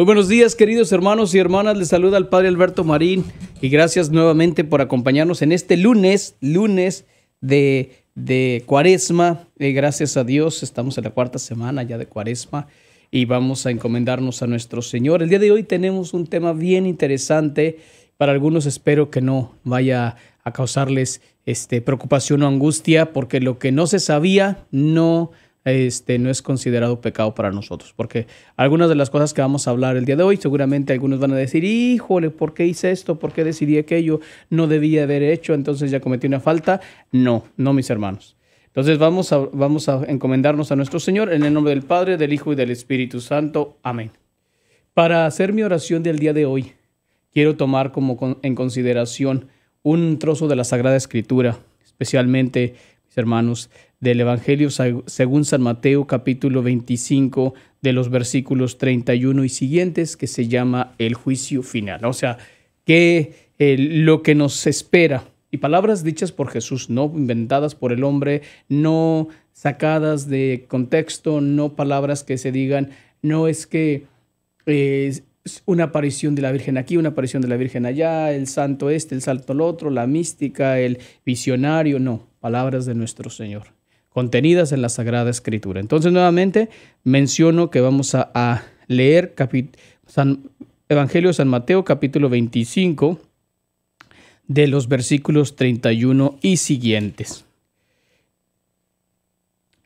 Muy buenos días, queridos hermanos y hermanas. Les saluda el Padre Alberto Marín y gracias nuevamente por acompañarnos en este lunes, lunes de, de Cuaresma. Eh, gracias a Dios, estamos en la cuarta semana ya de Cuaresma y vamos a encomendarnos a nuestro Señor. El día de hoy tenemos un tema bien interesante. Para algunos espero que no vaya a causarles este, preocupación o angustia, porque lo que no se sabía no este, no es considerado pecado para nosotros. Porque algunas de las cosas que vamos a hablar el día de hoy, seguramente algunos van a decir, híjole, ¿por qué hice esto? ¿Por qué decidí aquello? No debía haber hecho, entonces ya cometí una falta. No, no, mis hermanos. Entonces vamos a, vamos a encomendarnos a nuestro Señor en el nombre del Padre, del Hijo y del Espíritu Santo. Amén. Para hacer mi oración del día de hoy, quiero tomar como en consideración un trozo de la Sagrada Escritura, especialmente, mis hermanos, del Evangelio según San Mateo capítulo 25 de los versículos 31 y siguientes que se llama el juicio final. O sea, que eh, lo que nos espera y palabras dichas por Jesús, no inventadas por el hombre, no sacadas de contexto, no palabras que se digan, no es que eh, una aparición de la Virgen aquí, una aparición de la Virgen allá, el santo este, el santo el otro, la mística, el visionario, no, palabras de nuestro Señor contenidas en la Sagrada Escritura. Entonces, nuevamente menciono que vamos a, leer Evangelio de San Mateo capítulo 25 de los versículos 31 y siguientes.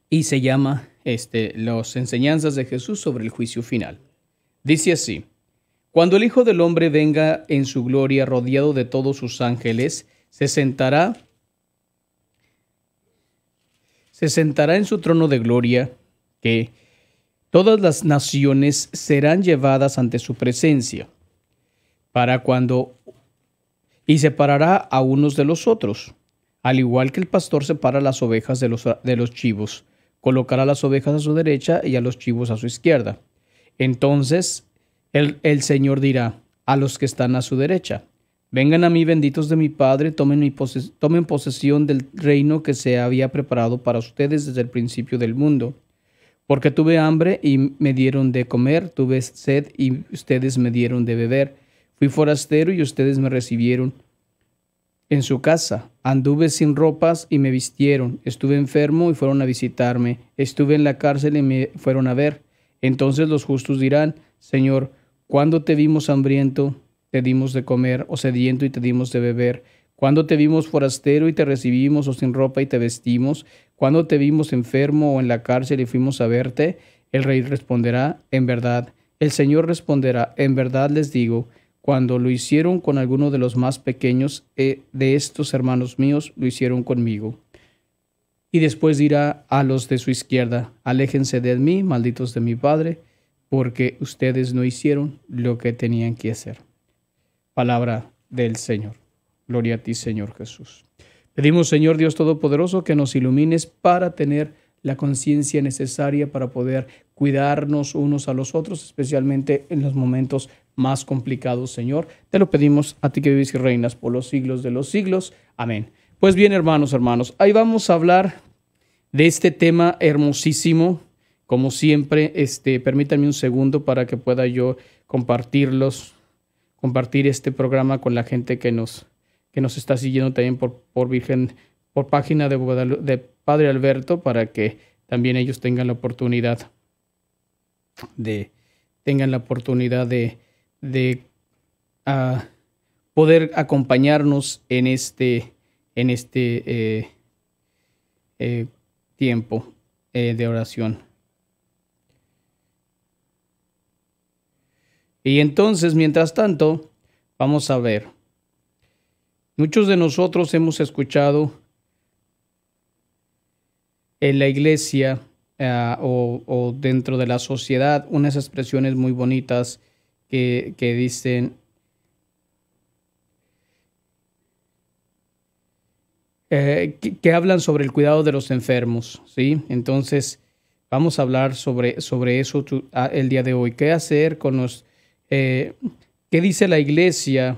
Y se llama este, las enseñanzas de Jesús sobre el juicio final. Dice así, cuando el Hijo del Hombre venga en su gloria rodeado de todos sus ángeles, se sentará se sentará en su trono de gloria, que todas las naciones serán llevadas ante su presencia, para cuando y separará a unos de los otros, al igual que el pastor separa las ovejas de los, de los chivos, colocará las ovejas a su derecha y a los chivos a su izquierda. Entonces el, el Señor dirá a los que están a su derecha, Vengan a mí benditos de mi Padre, tomen, tomen posesión del reino que se había preparado para ustedes desde el principio del mundo. Porque tuve hambre y me dieron de comer, tuve sed y ustedes me dieron de beber, fui forastero y ustedes me recibieron en su casa, anduve sin ropas y me vistieron, estuve enfermo y fueron a visitarme, estuve en la cárcel y me fueron a ver. Entonces los justos dirán, Señor, ¿cuándo te vimos hambriento te dimos de comer, o sediento y te dimos de beber? Cuando te vimos forastero y te recibimos, o sin ropa y te vestimos? Cuando te vimos enfermo o en la cárcel y fuimos a verte? El rey responderá, en verdad. El Señor responderá, en verdad les digo, cuando lo hicieron con alguno de los más pequeños eh, de estos hermanos míos, lo hicieron conmigo. Y después dirá a los de su izquierda, aléjense de mí, malditos de mi Padre, porque ustedes no hicieron lo que tenían que hacer palabra del Señor. Gloria a ti, Señor Jesús. Pedimos, Señor Dios Todopoderoso, que nos ilumines para tener la conciencia necesaria para poder cuidarnos unos a los otros, especialmente en los momentos más complicados, Señor. Te lo pedimos a ti que vives y reinas por los siglos de los siglos. Amén. Pues bien, hermanos, hermanos, ahí vamos a hablar de este tema hermosísimo. Como siempre, este, permítanme un segundo para que pueda yo compartirlos compartir este programa con la gente que nos, que nos está siguiendo también por, por Virgen, por página de, de Padre Alberto, para que también ellos tengan la oportunidad de, tengan la oportunidad de, ah, poder acompañarnos en este, en este eh, eh, tiempo eh, de oración. Y entonces, mientras tanto, vamos a ver. Muchos de nosotros hemos escuchado en la iglesia ah, o, dentro de la sociedad unas expresiones muy bonitas que, dicen, eh, que, hablan sobre el cuidado de los enfermos, ¿sí? Entonces, vamos a hablar sobre, sobre eso ah, el día de hoy. ¿Qué hacer con los eh, ¿qué dice la iglesia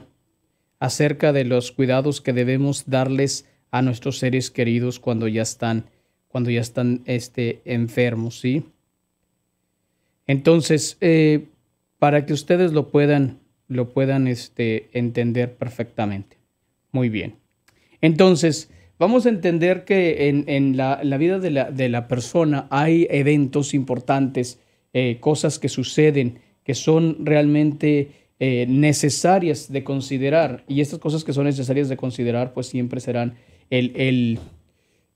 acerca de los cuidados que debemos darles a nuestros seres queridos cuando ya están, cuando ya están este, enfermos? ¿sí? Entonces, eh, para que ustedes lo puedan, lo puedan este, entender perfectamente. Muy bien. Entonces, vamos a entender que en, la, vida de la, persona hay eventos importantes, eh, cosas que suceden que son realmente eh, necesarias de considerar. Y estas cosas que son necesarias de considerar, pues siempre serán el,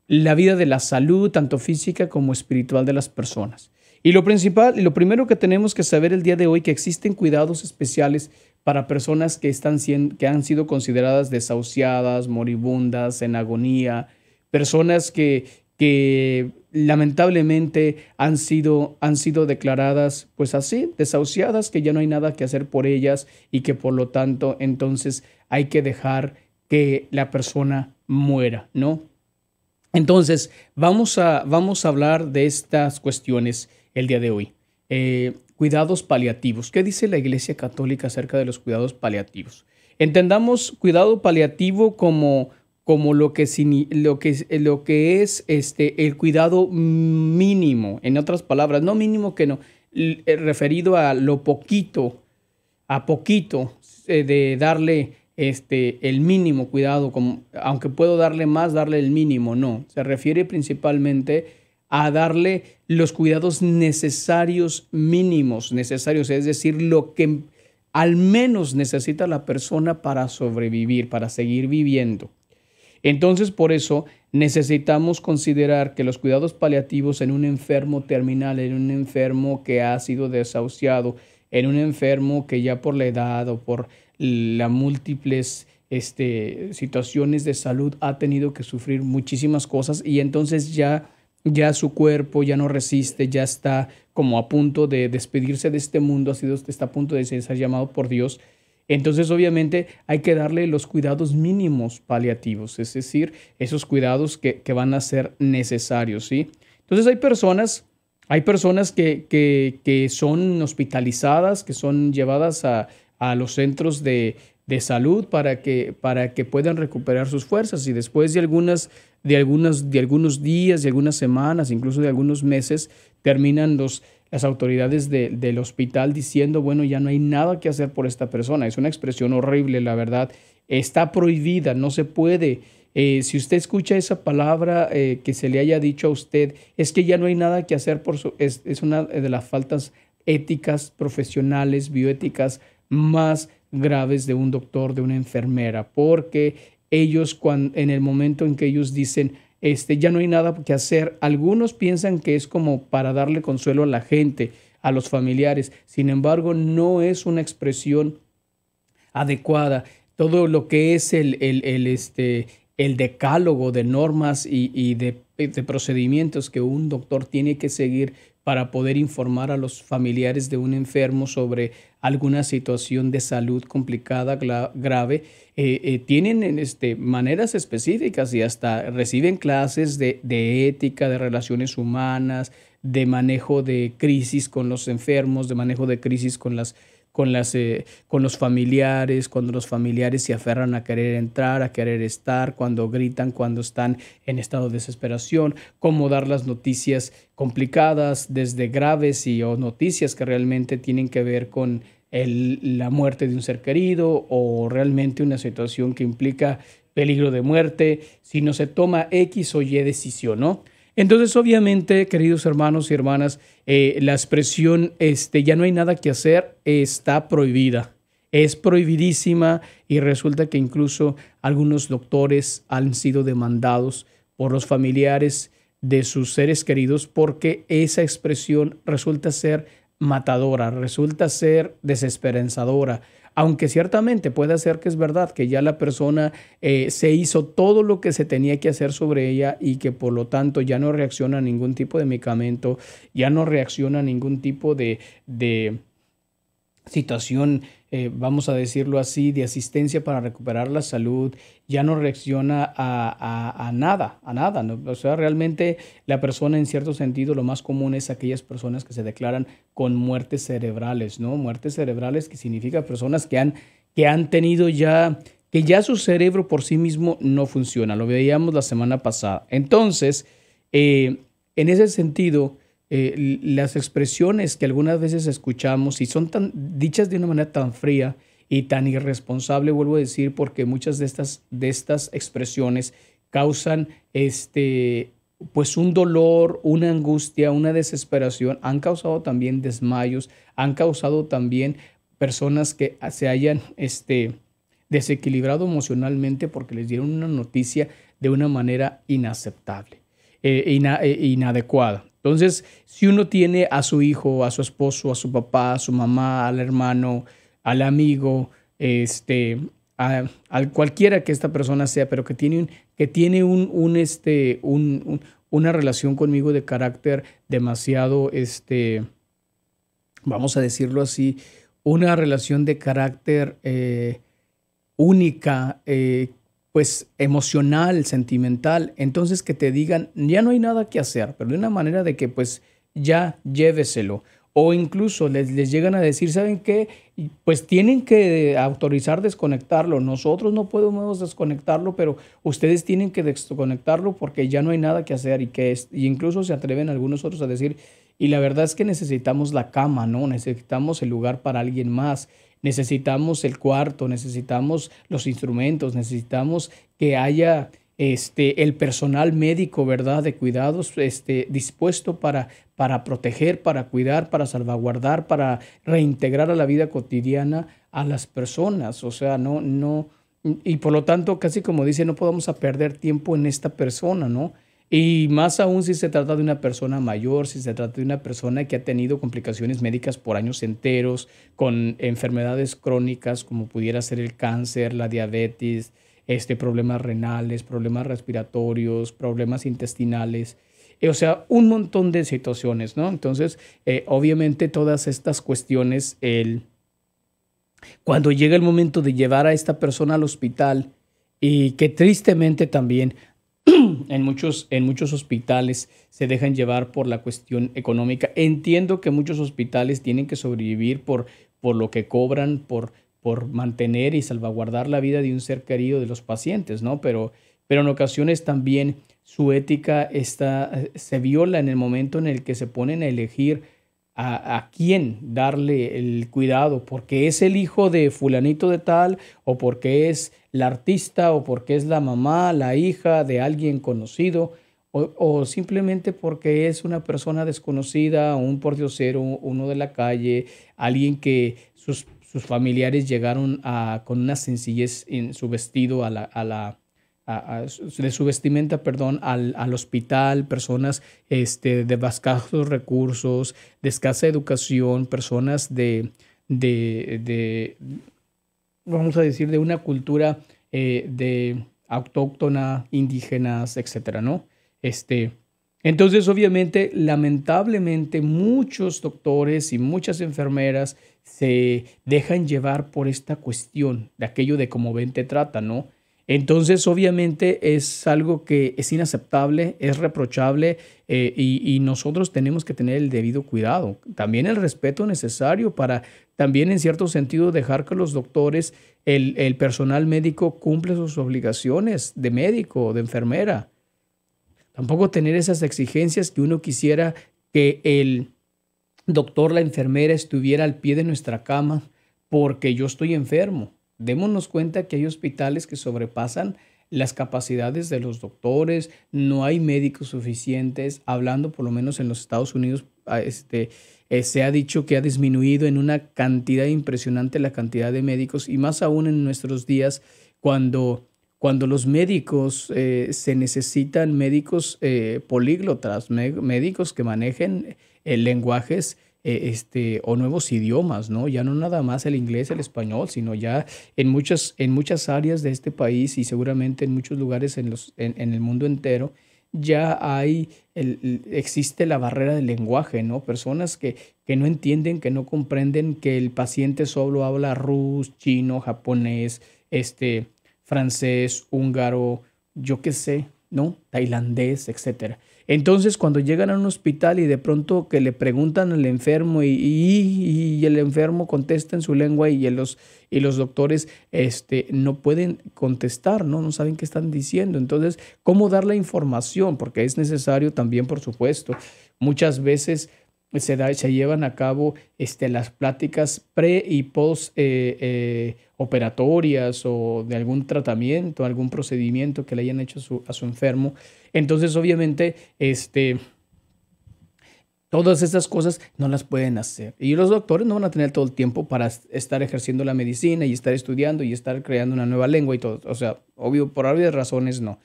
la vida de la salud, tanto física como espiritual de las personas. Y lo principal, lo primero que tenemos que saber el día de hoy, que existen cuidados especiales para personas que, están, que han sido consideradas desahuciadas, moribundas, en agonía, personas que, que lamentablemente han sido, han sido declaradas pues así, desahuciadas, que ya no hay nada que hacer por ellas y que por lo tanto entonces hay que dejar que la persona muera, ¿no? Entonces, vamos a, vamos a hablar de estas cuestiones el día de hoy. Eh, cuidados paliativos. ¿Qué dice la Iglesia Católica acerca de los cuidados paliativos? Entendamos cuidado paliativo como como lo que, lo que, lo que es este, el cuidado mínimo, en otras palabras, no mínimo que no, eh, referido a lo poquito, a poquito eh, de darle este, el mínimo cuidado, aunque puedo darle más, darle el mínimo, no, se refiere principalmente a darle los cuidados necesarios mínimos, necesarios, es decir, lo que al menos necesita la persona para sobrevivir, para seguir viviendo. Entonces, por eso necesitamos considerar que los cuidados paliativos en un enfermo terminal, en un enfermo que ha sido desahuciado, en un enfermo que ya por la edad o por las múltiples este, situaciones de salud ha tenido que sufrir muchísimas cosas y entonces ya, ya su cuerpo ya no resiste, ya está como a punto de despedirse de este mundo, ha sido, está a punto de ser llamado por Dios. Entonces, obviamente, hay que darle los cuidados mínimos paliativos, es decir, esos cuidados que, van a ser necesarios, ¿sí? Entonces, hay personas, hay personas que, son hospitalizadas, que son llevadas a, los centros de, salud para que, para que puedan recuperar sus fuerzas y después de, algunas, de, de algunos días, de algunas semanas, incluso de algunos meses, terminan los las autoridades del hospital diciendo, bueno, ya no hay nada que hacer por esta persona. Es una expresión horrible, la verdad. Está prohibida, no se puede. Eh, si usted escucha esa palabra eh, que se le haya dicho a usted, es que ya no hay nada que hacer por su... Es, una de las faltas éticas, profesionales, bioéticas más graves de un doctor, de una enfermera, porque ellos cuando, en el momento en que ellos dicen, este, ya no hay nada que hacer. Algunos piensan que es como para darle consuelo a la gente, a los familiares. Sin embargo, no es una expresión adecuada. Todo lo que es el, este, el decálogo de normas y, de, de, procedimientos que un doctor tiene que seguir para poder informar a los familiares de un enfermo sobre alguna situación de salud complicada, grave, eh, eh, tienen este, maneras específicas y hasta reciben clases de, de ética, de relaciones humanas, de manejo de crisis con los enfermos, de manejo de crisis con las con, las, eh, con los familiares, cuando los familiares se aferran a querer entrar, a querer estar, cuando gritan, cuando están en estado de desesperación, cómo dar las noticias complicadas, desde graves y o noticias que realmente tienen que ver con la muerte de un ser querido o realmente una situación que implica peligro de muerte, si no se toma X o Y decisión, ¿no? Entonces, obviamente, queridos hermanos y hermanas, eh, la expresión este, ya no hay nada que hacer está prohibida. Es prohibidísima y resulta que incluso algunos doctores han sido demandados por los familiares de sus seres queridos porque esa expresión resulta ser matadora, resulta ser desesperanzadora, aunque ciertamente puede ser que es verdad que ya la persona eh, se hizo todo lo que se tenía que hacer sobre ella y que por lo tanto ya no reacciona a ningún tipo de medicamento, ya no reacciona a ningún tipo de, de situación eh, vamos a decirlo así, de asistencia para recuperar la salud, ya no reacciona a, nada, a nada. O sea, realmente la persona en cierto sentido lo más común es aquellas personas que se declaran con muertes cerebrales, ¿no? Muertes cerebrales que significa personas que han, que han tenido ya que ya su cerebro por sí mismo no funciona. Lo veíamos la semana pasada. Entonces, eh, en ese sentido, eh, las expresiones que algunas veces escuchamos y son tan dichas de una manera tan fría y tan irresponsable, vuelvo a decir, porque muchas de estas, de estas expresiones causan este, pues un dolor, una angustia, una desesperación, han causado también desmayos, han causado también personas que se hayan este, desequilibrado emocionalmente porque les dieron una noticia de una manera inaceptable, eh, eh, inadecuada. Entonces, si uno tiene a su hijo, a su esposo, a su papá, a su mamá, al hermano, al amigo, este, a, cualquiera que esta persona sea, pero que tiene un, que tiene un, un este, una relación conmigo de carácter demasiado, este, vamos a decirlo así, una relación de carácter eh, única, eh, pues emocional, sentimental, entonces que te digan, ya no hay nada que hacer, pero de una manera de que pues ya lléveselo. O incluso les, llegan a decir, ¿saben qué? Pues tienen que autorizar desconectarlo. Nosotros no podemos desconectarlo, pero ustedes tienen que desconectarlo porque ya no hay nada que hacer y que es, incluso se atreven algunos otros a decir, y la verdad es que necesitamos la cama, ¿no? Necesitamos el lugar para alguien más necesitamos el cuarto, necesitamos los instrumentos, necesitamos que haya este, el personal médico, ¿verdad?, de cuidados este, dispuesto para, para proteger, para cuidar, para salvaguardar, para reintegrar a la vida cotidiana a las personas. O sea, no, no, y por lo tanto, casi como dice, no podemos perder tiempo en esta persona, ¿no? Y más aún si se trata de una persona mayor, si se trata de una persona que ha tenido complicaciones médicas por años enteros, con enfermedades crónicas como pudiera ser el cáncer, la diabetes, este, problemas renales, problemas respiratorios, problemas intestinales. Eh, o sea, un montón de situaciones, ¿no? Entonces, eh, obviamente todas estas cuestiones, el, cuando llega el momento de llevar a esta persona al hospital, y que tristemente también en muchos, en muchos hospitales se dejan llevar por la cuestión económica. Entiendo que muchos hospitales tienen que sobrevivir por, por lo que cobran, por, por mantener y salvaguardar la vida de un ser querido de los pacientes, ¿no? Pero, pero en ocasiones también su ética está, eh, se viola en el momento en el que se ponen a elegir a, quién darle el cuidado, porque es el hijo de fulanito de tal, o porque es la artista, o porque es la mamá, la hija de alguien conocido, o, simplemente porque es una persona desconocida, un pordiosero, uno de la calle, alguien que sus, sus familiares llegaron a, con una sencillez en su vestido a la, a la de su vestimenta, perdón, al, hospital, personas este, de escasos recursos, de escasa educación, personas de, de, de vamos a decir, de una cultura eh, de autóctona, indígenas, etcétera, ¿no? Este, entonces, obviamente, lamentablemente, muchos doctores y muchas enfermeras se dejan llevar por esta cuestión de aquello de cómo ven te trata, ¿no? Entonces, obviamente es algo que es inaceptable, es reprochable eh, y, nosotros tenemos que tener el debido cuidado. También el respeto necesario para también en cierto sentido dejar que los doctores, el, personal médico cumple sus obligaciones de médico, de enfermera. Tampoco tener esas exigencias que uno quisiera que el doctor, la enfermera estuviera al pie de nuestra cama porque yo estoy enfermo Démonos cuenta que hay hospitales que sobrepasan las capacidades de los doctores, no hay médicos suficientes, hablando por lo menos en los Estados Unidos, ah, este, eh, se ha dicho que ha disminuido en una cantidad impresionante la cantidad de médicos y más aún en nuestros días cuando, cuando los médicos eh, se necesitan médicos eh, políglotas, médicos que manejen lenguajes eh, este, o nuevos idiomas, ¿no? Ya no nada más el inglés, el español, sino ya en muchas, en muchas áreas de este país y seguramente en muchos lugares en, el mundo entero, ya hay, existe la barrera del lenguaje, ¿no? Personas que, que no entienden, que no comprenden que el paciente solo habla rus, chino, japonés, este, francés, húngaro, yo qué sé, ¿no? Tailandés, etcétera. Entonces cuando llegan a un hospital y de pronto que le preguntan al enfermo y, el enfermo contesta en su lengua y, los, y los doctores este, no pueden contestar, ¿no? no saben qué están diciendo. Entonces, ¿cómo dar la información? Porque es necesario también, por supuesto, muchas veces se, llevan a cabo este, las pláticas pre y post eh, eh, operatorias o de algún tratamiento, algún procedimiento que le hayan hecho a su enfermo. Entonces, obviamente, este, todas estas cosas no las pueden hacer. Y los doctores no van a tener todo el tiempo para estar ejerciendo la medicina y estar estudiando y estar creando una nueva lengua y todo. O sea, obvio, por varias razones no.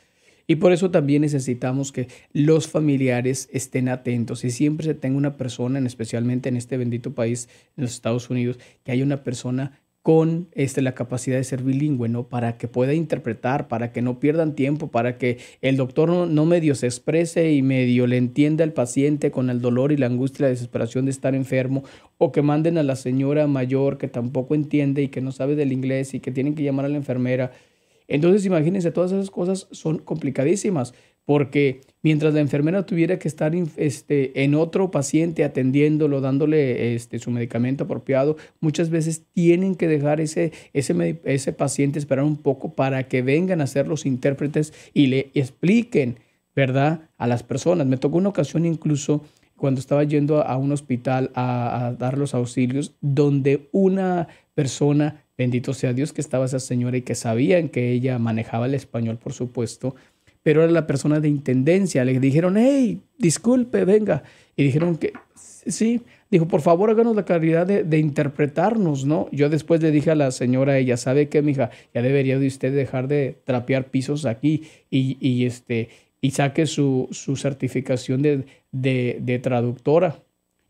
Y por eso también necesitamos que los familiares estén atentos y siempre se tenga una persona, especialmente en este bendito país, en los Estados Unidos, que haya una persona con este, la capacidad de ser bilingüe, ¿no? Para que pueda interpretar, para que no pierdan tiempo, para que el doctor no, no, medio se exprese y medio le entienda al paciente con el dolor y la angustia y la desesperación de estar enfermo, o que manden a la señora mayor que tampoco entiende y que no sabe del inglés y que tienen que llamar a la enfermera. Entonces imagínense, todas esas cosas son complicadísimas porque mientras la enfermera tuviera que estar este, en otro paciente atendiéndolo, dándole este, su medicamento apropiado, muchas veces tienen que dejar ese, ese, paciente esperar un poco para que vengan a ser los intérpretes y le expliquen, ¿verdad?, a las personas. Me tocó una ocasión incluso cuando estaba yendo a un hospital a dar los auxilios, donde una persona Bendito sea Dios que estaba esa señora y que sabían que ella manejaba el español, por supuesto, pero era la persona de intendencia. Le dijeron, hey, disculpe, venga. Y dijeron que sí. Dijo, por favor, háganos la caridad de, interpretarnos, ¿no? Yo después le dije a la señora, ella sabe que, mija, ya debería de usted dejar de trapear pisos aquí y, este, y saque su, su certificación de, de traductora.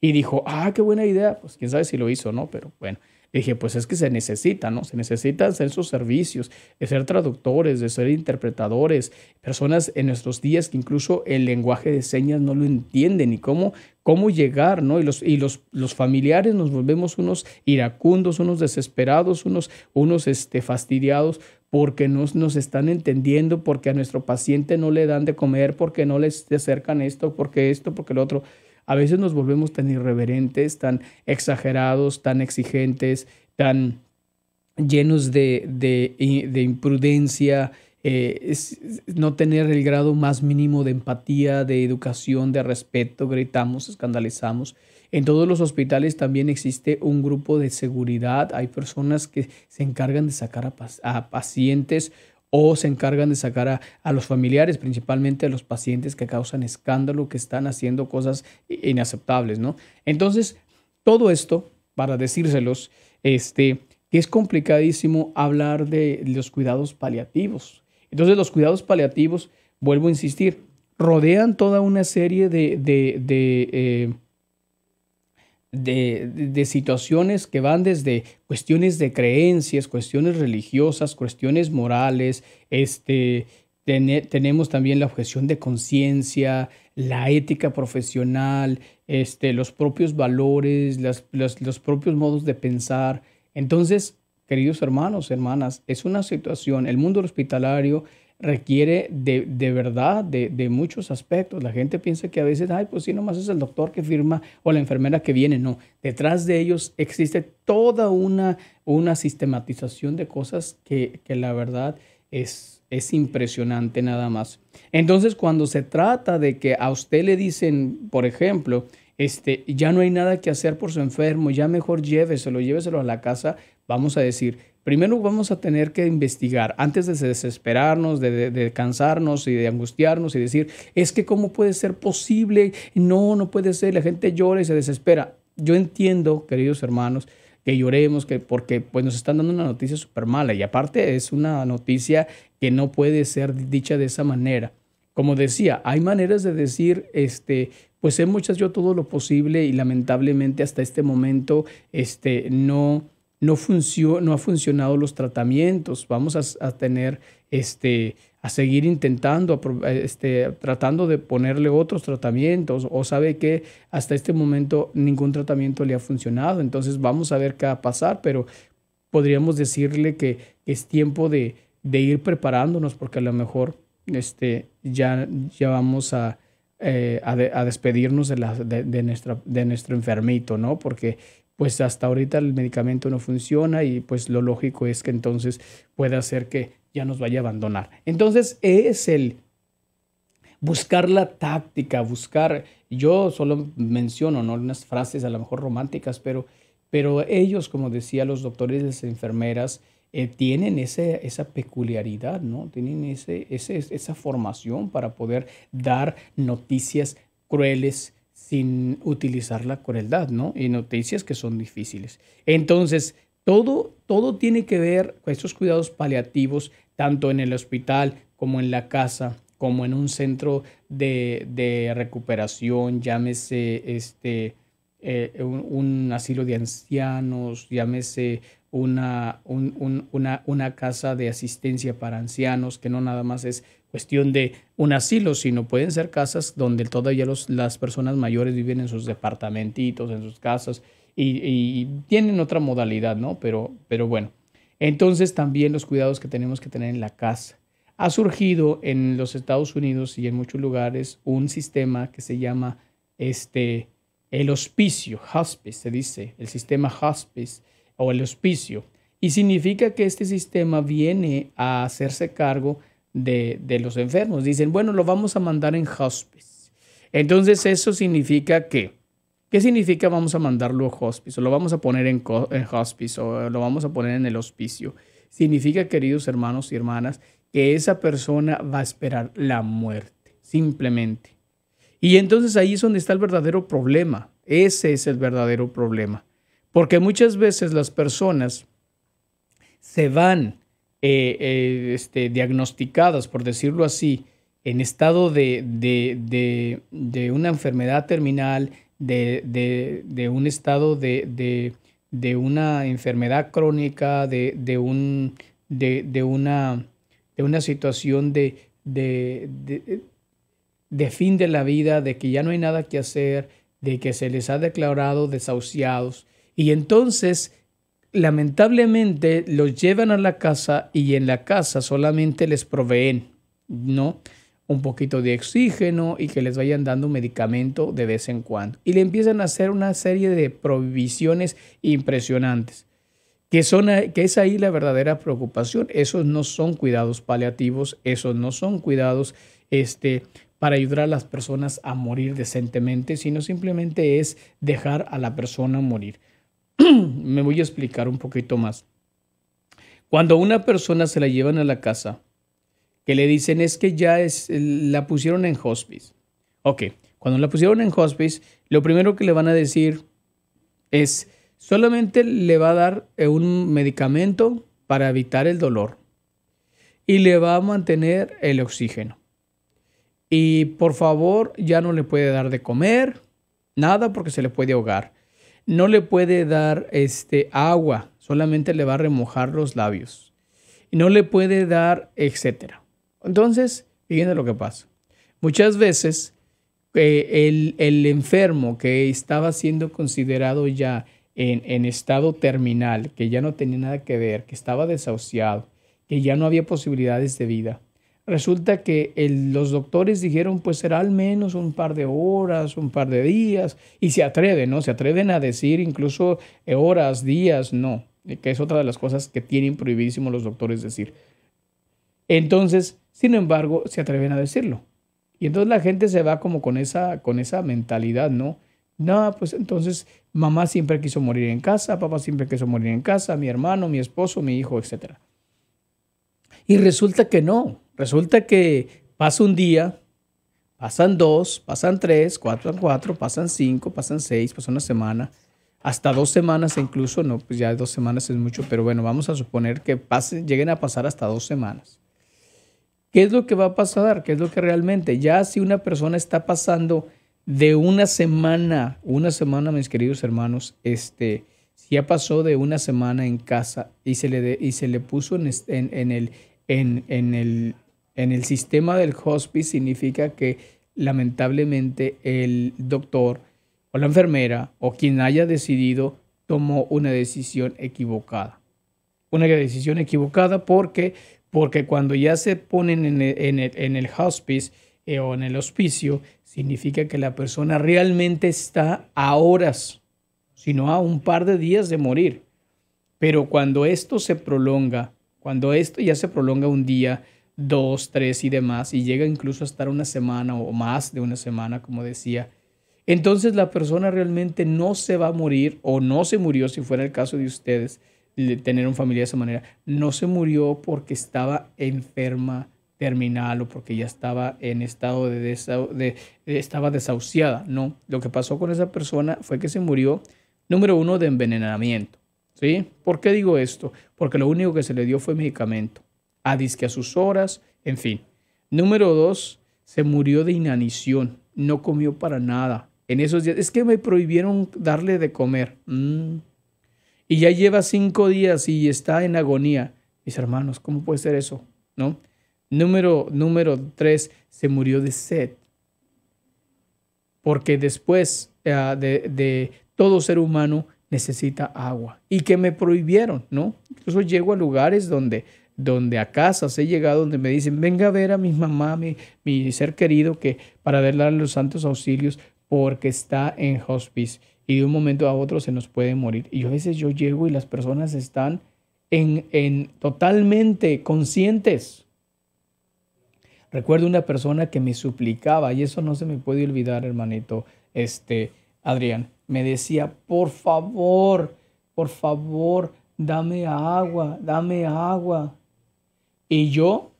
Y dijo, ah, qué buena idea. Pues quién sabe si lo hizo, ¿no? Pero bueno dije, pues es que se necesita, ¿no? Se necesita hacer sus servicios, de ser traductores, de ser interpretadores, personas en nuestros días que incluso el lenguaje de señas no lo entienden y cómo, cómo llegar, ¿no? Y, los, y los, los familiares nos volvemos unos iracundos, unos desesperados, unos, unos este, fastidiados porque no nos están entendiendo, porque a nuestro paciente no le dan de comer, porque no les acercan esto, porque esto, porque lo otro a veces nos volvemos tan irreverentes, tan exagerados, tan exigentes, tan llenos de, imprudencia, eh, no tener el grado más mínimo de empatía, de educación, de respeto, gritamos, escandalizamos. En todos los hospitales también existe un grupo de seguridad, hay personas que se encargan de sacar a, a pacientes o se encargan de sacar a, los familiares, principalmente a los pacientes que causan escándalo, que están haciendo cosas inaceptables, ¿no? Entonces, todo esto, para decírselos, este, es complicadísimo hablar de los cuidados paliativos. Entonces, los cuidados paliativos, vuelvo a insistir, rodean toda una serie de, eh, de, situaciones que van desde cuestiones de creencias, cuestiones religiosas, cuestiones morales, este, tenemos también la objeción de conciencia, la ética profesional, este, los propios valores, los, los propios modos de pensar. Entonces, queridos hermanos, hermanas, es una situación, el mundo hospitalario requiere de, verdad de, muchos aspectos. La gente piensa que a veces, ay, pues sí, nomás es el doctor que firma o la enfermera que viene. No, detrás de ellos existe toda una, una sistematización de cosas que, la verdad es, es impresionante nada más. Entonces, cuando se trata de que a usted le dicen, por ejemplo, este, ya no hay nada que hacer por su enfermo, ya mejor lléveselo, lléveselo a la casa, vamos a decir, primero vamos a tener que investigar antes de desesperarnos, de, cansarnos y de angustiarnos y decir, es que cómo puede ser posible, no, no puede ser, la gente llora y se desespera. Yo entiendo, queridos hermanos, que lloremos, que porque pues nos están dando una noticia súper mala y aparte es una noticia que no puede ser dicha de esa manera. Como decía, hay maneras de decir, este, pues hemos hecho todo lo posible y lamentablemente hasta este momento, este, no, no, no ha funcionado los tratamientos, vamos a, tener este, a seguir intentando, este, tratando de ponerle otros tratamientos o sabe que hasta este momento ningún tratamiento le ha funcionado. Entonces vamos a ver qué va a pasar, pero podríamos decirle que es tiempo de, ir preparándonos porque a lo mejor este, ya, ya vamos a, eh, despedirnos de, de, de nuestro enfermito, ¿no? Porque pues hasta ahorita el medicamento no funciona y pues lo lógico es que entonces pueda ser que ya nos vaya a abandonar. Entonces es el buscar la táctica, buscar, yo solo menciono ¿no? unas frases a lo mejor románticas, pero, pero ellos, como decía, los doctores y las enfermeras, eh, tienen ese, esa peculiaridad, ¿no? Tienen ese, esa formación para poder dar noticias crueles, sin utilizar la crueldad, ¿no? Y noticias que son difíciles. Entonces, todo, todo tiene que ver con estos cuidados paliativos, tanto en el hospital como en la casa, como en un centro de, recuperación, llámese este, eh, un, asilo de ancianos, llámese una, una, una casa de asistencia para ancianos, que no nada más es cuestión de un asilo, sino pueden ser casas donde todavía las personas mayores viven en sus departamentitos, en sus casas, y, tienen otra modalidad, ¿no? Pero, pero bueno, entonces también los cuidados que tenemos que tener en la casa. Ha surgido en los Estados Unidos y en muchos lugares un sistema que se llama este, el hospicio, hospice se dice, el sistema hospice o el hospicio. Y significa que este sistema viene a hacerse cargo de, los enfermos. Dicen, bueno, lo vamos a mandar en hospice. Entonces eso significa que... ¿Qué significa vamos a mandarlo a hospice? O lo vamos a poner en, en hospice o lo vamos a poner en el hospicio. Significa, queridos hermanos y hermanas, que esa persona va a esperar la muerte, simplemente. Y entonces ahí es donde está el verdadero problema. Ese es el verdadero problema. Porque muchas veces las personas se van eh, eh, este, diagnosticadas, por decirlo así, en estado de, de, una enfermedad terminal, de, un estado de, una enfermedad crónica, de, un, una, de una situación de, de fin de la vida, de que ya no hay nada que hacer, de que se les ha declarado desahuciados. Y entonces lamentablemente los llevan a la casa y en la casa solamente les proveen, ¿no? Un poquito de oxígeno y que les vayan dando medicamento de vez en cuando. Y le empiezan a hacer una serie de provisiones impresionantes, que, es ahí la verdadera preocupación. Esos no son cuidados paliativos, esos no son cuidados este, para ayudar a las personas a morir decentemente, sino simplemente es dejar a la persona morir. me voy a explicar un poquito más. Cuando una persona se la llevan a la casa, que le dicen es que ya es, la pusieron en hospice. Ok, cuando la pusieron en hospice, lo primero que le van a decir es, solamente le va a dar eh, un medicamento para evitar el dolor y le va a mantener el oxígeno. Y por favor, ya no le puede dar de comer, nada porque se le puede ahogar no le puede dar este, agua, solamente le va a remojar los labios. Y no le puede dar, etcétera. Entonces, fíjense lo que pasa. Muchas veces eh, el, el, enfermo que estaba siendo considerado ya en estado terminal, que ya no tenía nada que ver, que estaba desahuciado, que ya no había posibilidades de vida, Resulta que los doctores dijeron, pues será al menos un par de horas, un par de días, y se atreven, ¿no? Se atreven a decir incluso eh, horas, días, no, que es otra de las cosas que tienen prohibidísimo los doctores decir. Entonces, sin embargo, se atreven a decirlo. Y entonces la gente se va como con esa, con esa mentalidad, ¿no? No, pues entonces mamá siempre quiso morir en casa, papá siempre quiso morir en casa, mi hermano, mi esposo, mi hijo, etc. Y resulta que no, Resulta que pasa un día, pasan dos, pasan tres, cuatro, cuatro, pasan cinco, pasan seis, pasan una semana, hasta dos semanas incluso, no, pues ya dos semanas es mucho, pero bueno, vamos a suponer que lleguen a pasar hasta dos semanas. ¿Qué es lo que va a pasar? ¿Qué es lo que realmente? Ya si una persona está pasando de una semana, una semana, mis queridos hermanos, este, si ya pasó de una semana en casa y se le, y se le puso el, en el en el sistema del hospice significa que lamentablemente el doctor o la enfermera o quien haya decidido tomó una decisión equivocada. Una decisión equivocada porque, porque cuando ya se ponen en el, en el, hospice eh, o en el hospicio, significa que la persona realmente está a horas, sino a un par de días de morir. Pero cuando esto se prolonga, cuando esto ya se prolonga un día, dos, tres y demás, y llega incluso a estar una semana o más de una semana, como decía, entonces la persona realmente no se va a morir o no se murió, si fuera el caso de ustedes, de tener un familia de esa manera, no se murió porque estaba enferma terminal o porque ya estaba en estado de, estaba desahuciada, no, lo que pasó con esa persona fue que se murió, número uno, de envenenamiento, ¿sí? ¿Por qué digo esto? Porque lo único que se le dio fue medicamento a disque a sus horas, en fin. Número dos, se murió de inanición, no comió para nada. En esos días, es que me prohibieron darle de comer. Mm. Y ya lleva cinco días y está en agonía. Mis hermanos, ¿cómo puede ser eso? ¿No? Número, número tres, se murió de sed. Porque después eh, de, de todo ser humano necesita agua. Y que me prohibieron, ¿no? Incluso llego a lugares donde donde a casas he llegado donde me dicen, venga a ver a mi mamá, mi, mi ser querido, que para darle los santos auxilios, porque está en hospice y de un momento a otro se nos puede morir. Y a veces yo llego y las personas están en, en totalmente conscientes. Recuerdo una persona que me suplicaba, y eso no se me puede olvidar, hermanito, este, Adrián, me decía, por favor, por favor, dame agua, dame agua. Y yo,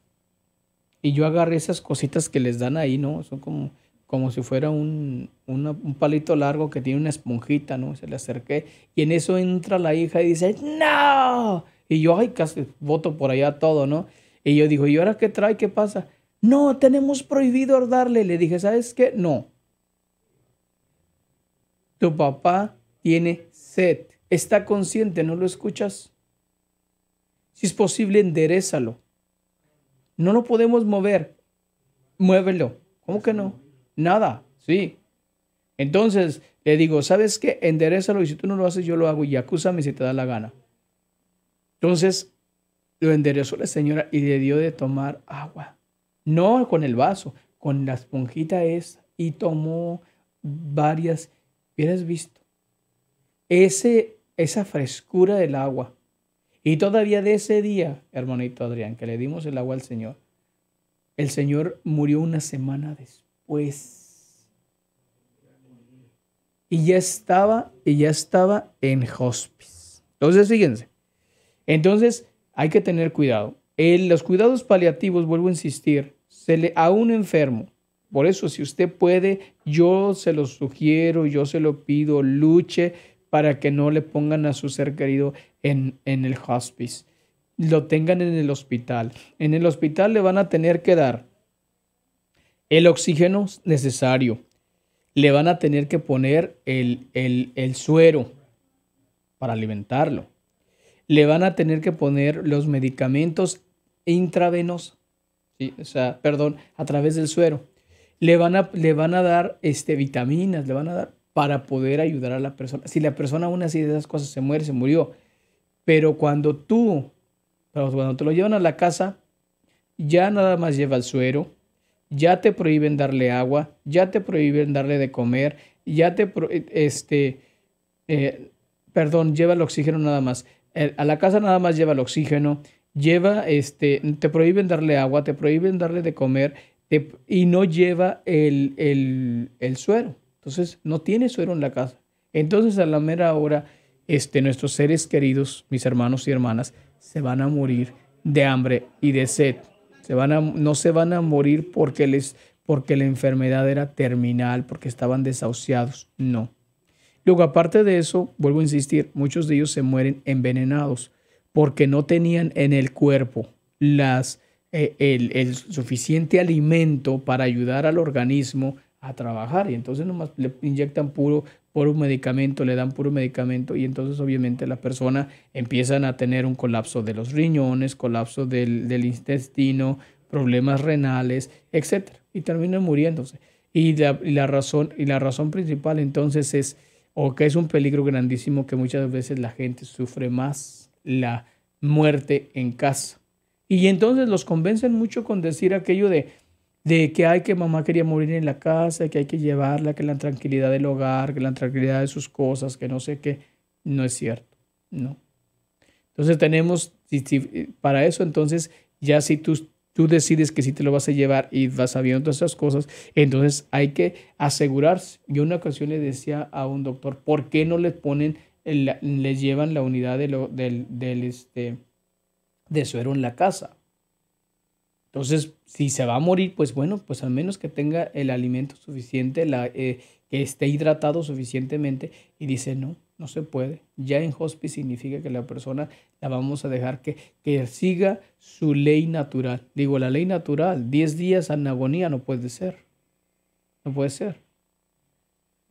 y yo agarré esas cositas que les dan ahí, ¿no? Son como, como si fuera un, un palito largo que tiene una esponjita, ¿no? Se le acerqué. Y en eso entra la hija y dice, ¡No! Y yo, ay, casi voto por allá todo, ¿no? Y yo digo, ¿y ahora qué trae? ¿Qué pasa? No, tenemos prohibido darle. Le dije, ¿sabes qué? No. Tu papá tiene sed. Está consciente, ¿no lo escuchas? Si es posible, enderezalo. No lo podemos mover. Muévelo. ¿Cómo que no? Nada. Sí. Entonces le digo, ¿sabes qué? Enderezalo y si tú no lo haces, yo lo hago y acúsame si te da la gana. Entonces lo enderezó la señora y le dio de tomar agua. No con el vaso, con la esponjita esa. Y tomó varias. Hubieras visto. Ese, esa frescura del agua y todavía de ese día, hermanito Adrián, que le dimos el agua al Señor, el Señor murió una semana después. Y ya estaba, y ya estaba en hospice. Entonces, fíjense. Entonces, hay que tener cuidado. En los cuidados paliativos, vuelvo a insistir, se le, a un enfermo, por eso si usted puede, yo se lo sugiero, yo se lo pido, luche para que no le pongan a su ser querido en, el hospice. Lo tengan en el hospital. En el hospital le van a tener que dar el oxígeno necesario. Le van a tener que poner el, el, suero para alimentarlo. Le van a tener que poner los medicamentos intravenosos, o sea, perdón, a través del suero. Le van a, le van a dar este, vitaminas, le van a dar para poder ayudar a la persona. Si la persona aún así de esas cosas se muere, se murió. Pero cuando tú, cuando te lo llevan a la casa, ya nada más lleva el suero, ya te prohíben darle agua, ya te prohíben darle de comer, ya te, eh, este, eh, perdón, lleva el oxígeno nada más. Eh, a la casa nada más lleva el oxígeno, lleva, este, te prohíben darle agua, te prohíben darle de comer y no lleva el, el, el suero. Entonces, no tiene suero en la casa. Entonces, a la mera hora, este, nuestros seres queridos, mis hermanos y hermanas, se van a morir de hambre y de sed. no se van a morir porque, les, porque la enfermedad era terminal, porque estaban desahuciados. No. Luego, aparte de eso, vuelvo a insistir, muchos de ellos se mueren envenenados porque no tenían en el cuerpo las, eh, el suficiente alimento para ayudar al organismo a trabajar y entonces nomás le inyectan puro, un medicamento, le dan puro medicamento y entonces obviamente la persona empiezan a tener un colapso de los riñones, colapso del, intestino, problemas renales, etc. Y termina muriéndose. Y la, razón, y la razón principal entonces es, o que es un peligro grandísimo que muchas veces la gente sufre más la muerte en casa. Y entonces los convencen mucho con decir aquello de, de que hay que mamá quería morir en la casa, que hay que llevarla, que la tranquilidad del hogar, que la tranquilidad de sus cosas, que no sé qué, no es cierto, no. Entonces tenemos, para eso entonces ya si tú, tú decides que sí te lo vas a llevar y vas sabiendo todas esas cosas, entonces hay que asegurarse. Yo una ocasión le decía a un doctor, ¿por qué no le ponen, le llevan la unidad de lo, del, este, de suero en la casa? Entonces, si se va a morir, pues bueno, pues al menos que tenga el alimento suficiente, la, eh, que esté hidratado suficientemente. Y dice, no, no se puede. Ya en hospice significa que la persona la vamos a dejar que, que siga su ley natural. Digo, la ley natural, 10 días en agonía no puede ser. No puede ser.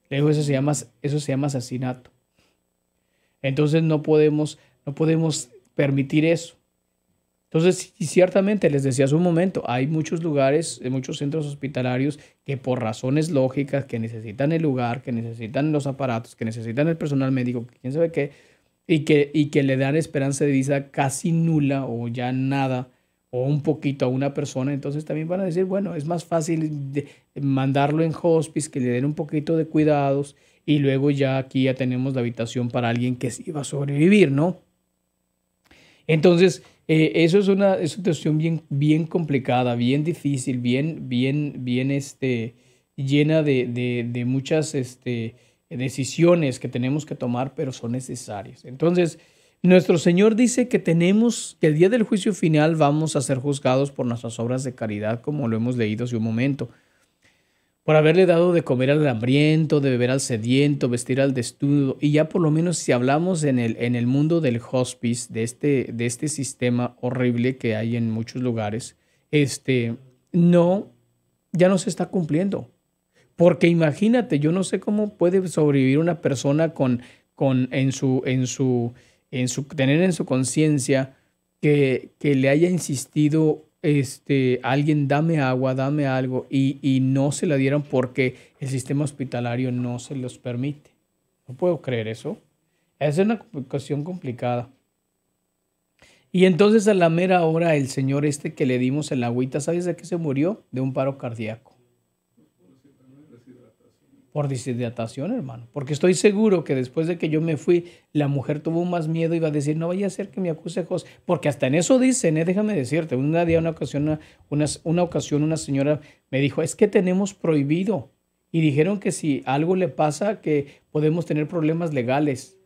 eso se llama, eso se llama asesinato. Entonces no podemos, no podemos permitir eso. Entonces, ciertamente, les decía hace un momento, hay muchos lugares, eh, muchos centros hospitalarios que por razones lógicas, que necesitan el lugar, que necesitan los aparatos, que necesitan el personal médico, quién sabe qué, y que, y que le dan esperanza de vida casi nula o ya nada o un poquito a una persona, entonces también van a decir, bueno, es más fácil eh, mandarlo en hospice, que le den un poquito de cuidados y luego ya aquí ya tenemos la habitación para alguien que sí va a sobrevivir, ¿no? Entonces, eh, eso es una, situación bien, bien complicada, bien difícil, bien, bien, bien este, llena de, muchas este, decisiones que tenemos que tomar, pero son necesarias. Entonces, nuestro Señor dice que tenemos, que el día del juicio final vamos a ser juzgados por nuestras obras de caridad, como lo hemos leído hace un momento por haberle dado de comer al hambriento, de beber al sediento, vestir al destudo, y ya por lo menos si hablamos en el, en el mundo del hospice, de este, de este sistema horrible que hay en muchos lugares, este, no, ya no se está cumpliendo. Porque imagínate, yo no sé cómo puede sobrevivir una persona con, con en su, en su, en su, tener en su conciencia que, que le haya insistido este, alguien dame agua, dame algo, y, y, no se la dieron porque el sistema hospitalario no se los permite. No puedo creer eso. Es una cuestión complicada. Y entonces a la mera hora el señor este que le dimos el agüita, ¿sabes de qué se murió? De un paro cardíaco por deshidratación, hermano. Porque estoy seguro que después de que yo me fui, la mujer tuvo más miedo y va a decir, no vaya a ser que me acuse José. Porque hasta en eso dicen, eh, déjame decirte, una día, una ocasión, una, una, ocasión, una señora me dijo, es que tenemos prohibido. Y dijeron que si algo le pasa, que podemos tener problemas legales.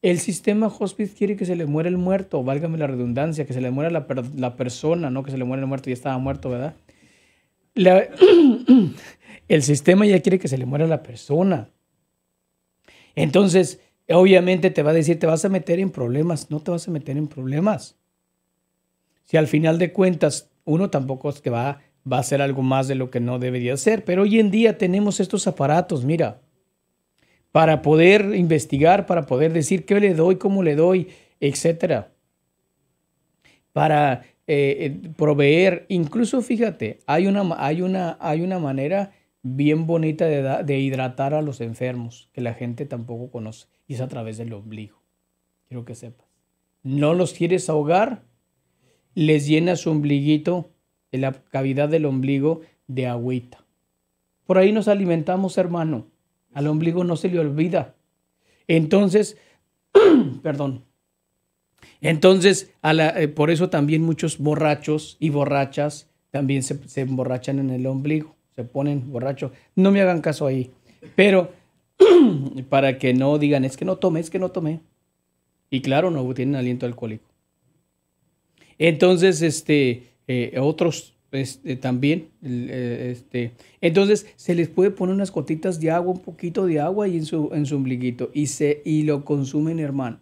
El sistema hospice quiere que se le muera el muerto, válgame la redundancia, que se le muera la, persona, no que se le muera el muerto, ya estaba muerto, ¿verdad? La... El sistema ya quiere que se le muera a la persona. Entonces, obviamente te va a decir, te vas a meter en problemas, no te vas a meter en problemas. Si al final de cuentas uno tampoco es que va, a hacer algo más de lo que no debería hacer, pero hoy en día tenemos estos aparatos, mira, para poder investigar, para poder decir qué le doy, cómo le doy, etc. Para eh, eh, proveer, incluso fíjate, hay una, hay, una, hay una manera bien bonita de, hidratar a los enfermos, que la gente tampoco conoce, y es a través del ombligo. Quiero que sepas. No los quieres ahogar, les llena su ombliguito, en la cavidad del ombligo, de agüita. Por ahí nos alimentamos, hermano. Al ombligo no se le olvida. Entonces, perdón. Entonces, eh, por eso también muchos borrachos y borrachas también se emborrachan en el ombligo se ponen borrachos. No me hagan caso ahí. Pero para que no digan, es que no tomé, es que no tomé. Y claro, no tienen aliento alcohólico. Entonces, este, eh, otros este, también, eh, este, entonces se les puede poner unas gotitas de agua, un poquito de agua y en su, en su ombliguito y, se, y lo consumen, hermano.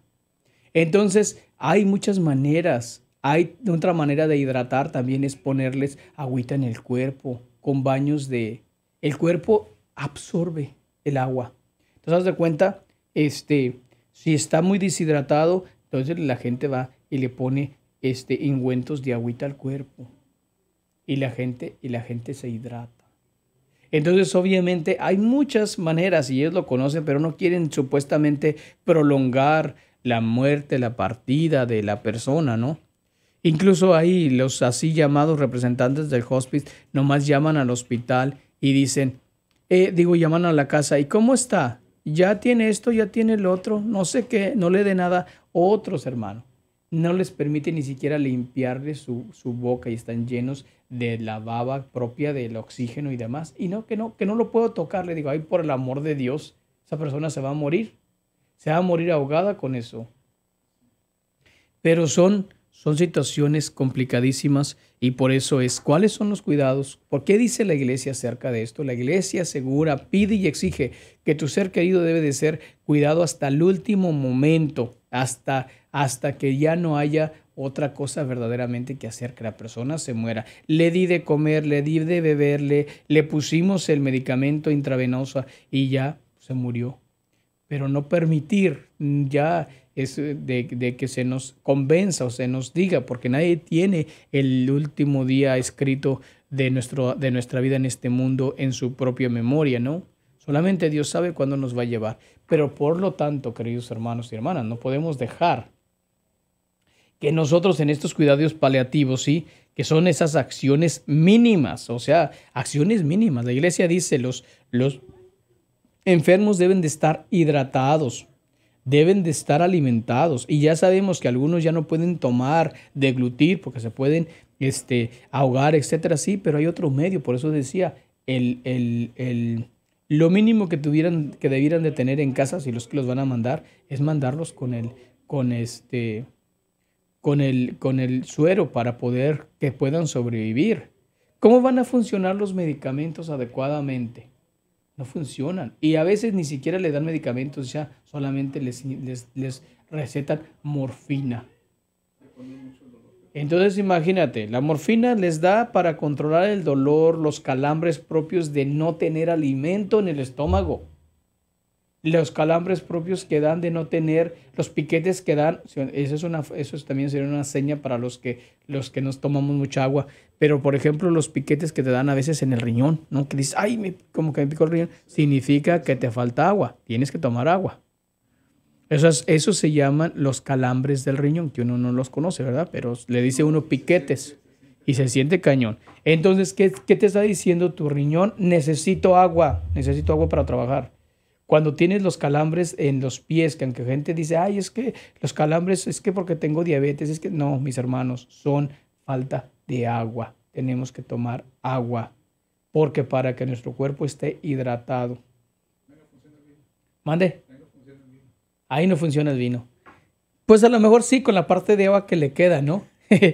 Entonces, hay muchas maneras. Hay otra manera de hidratar también es ponerles agüita en el cuerpo con baños de... El cuerpo absorbe el agua. Entonces, de cuenta, este, si está muy deshidratado, entonces la gente va y le pone este, ingüentos de agüita al cuerpo. Y la gente, y la gente se hidrata. Entonces, obviamente, hay muchas maneras, y ellos lo conocen, pero no quieren supuestamente prolongar la muerte, la partida de la persona, ¿no? Incluso ahí los así llamados representantes del hospice nomás llaman al hospital y dicen, eh, digo, llaman a la casa, ¿y cómo está? Ya tiene esto, ya tiene el otro, no sé qué, no le dé nada. Otros, hermanos no les permite ni siquiera limpiarle su, su boca y están llenos de la baba propia del oxígeno y demás. Y no, que no, que no lo puedo tocar. Le digo, ay, por el amor de Dios, esa persona se va a morir. Se va a morir ahogada con eso. Pero son son situaciones complicadísimas y por eso es cuáles son los cuidados. ¿Por qué dice la iglesia acerca de esto? La iglesia asegura, pide y exige que tu ser querido debe de ser cuidado hasta el último momento, hasta, hasta que ya no haya otra cosa verdaderamente que hacer que la persona se muera. Le di de comer, le di de beber, le, le pusimos el medicamento intravenoso y ya se murió. Pero no permitir ya es eh, de, que se nos convenza o se nos diga, porque nadie tiene el último día escrito de, nuestro, de nuestra vida en este mundo en su propia memoria, ¿no? Solamente Dios sabe cuándo nos va a llevar. Pero por lo tanto, queridos hermanos y hermanas, no podemos dejar que nosotros en estos cuidados paliativos, ¿sí? que son esas acciones mínimas, o sea, acciones mínimas. La iglesia dice, los, los enfermos deben de estar hidratados, deben de estar alimentados. Y ya sabemos que algunos ya no pueden tomar, deglutir, porque se pueden este, ahogar, etcétera, sí, pero hay otro medio. Por eso decía, el, el, el, lo mínimo que, tuvieran, que debieran de tener en casa, si los, que los van a mandar, es mandarlos con el, con este, con el, con el suero para poder que puedan sobrevivir. ¿Cómo van a funcionar los medicamentos adecuadamente? no funcionan. Y a veces ni siquiera le dan medicamentos, ya solamente les, les, les recetan morfina. Entonces imagínate, la morfina les da para controlar el dolor, los calambres propios de no tener alimento en el estómago los calambres propios que dan de no tener, los piquetes que dan, eso, es una, también sería una seña para los que, los que nos tomamos mucha agua, pero por ejemplo los piquetes que te dan a veces en el riñón, ¿no? Que dices, ay, me, como que me picó el riñón, significa que te falta agua, tienes que tomar agua. Esos, esos se llaman los calambres del riñón, que uno no los conoce, ¿verdad? Pero le dice uno piquetes y se siente cañón. Entonces, qué te está diciendo tu riñón? Necesito agua, necesito agua para trabajar. Cuando tienes los calambres en los pies, que aunque gente dice, ay, es que los calambres es que porque tengo diabetes, es que no, mis hermanos, son falta de agua. Tenemos que tomar agua, porque para que nuestro cuerpo esté hidratado. Mande. Ahí no funciona el vino. Pues a lo mejor sí, con la parte de agua que le queda, ¿no?